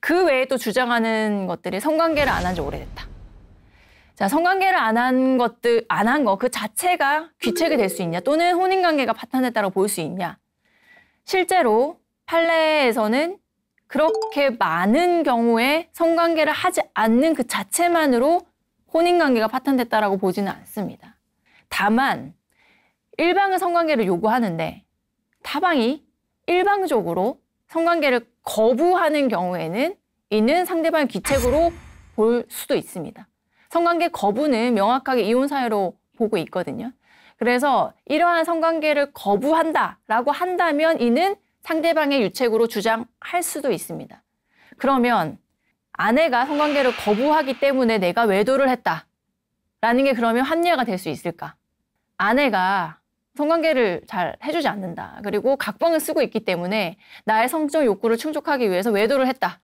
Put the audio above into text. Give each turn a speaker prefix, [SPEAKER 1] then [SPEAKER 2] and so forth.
[SPEAKER 1] 그 외에 또 주장하는 것들이 성관계를 안 한 지 오래됐다. 자, 성관계를 안 한 것들, 안 한 거 그 자체가 귀책이 될 수 있냐 또는 혼인관계가 파탄했다고 볼 수 있냐. 실제로 판례에서는 그렇게 많은 경우에 성관계를 하지 않는 그 자체만으로 혼인관계가 파탄됐다라고 보지는 않습니다. 다만 일방의 성관계를 요구하는데 타방이 일방적으로 성관계를 거부하는 경우에는 이는 상대방 의 귀책으로 볼 수도 있습니다. 성관계 거부는 명확하게 이혼 사유로 보고 있거든요. 그래서 이러한 성관계를 거부한다라고 한다면 이는 상대방의 유책으로 주장할 수도 있습니다. 그러면 아내가 성관계를 거부하기 때문에 내가 외도를 했다라는 게 그러면 합리화가 될 수 있을까? 아내가 성관계를 잘 해주지 않는다. 그리고 각방을 쓰고 있기 때문에 나의 성적 욕구를 충족하기 위해서 외도를 했다.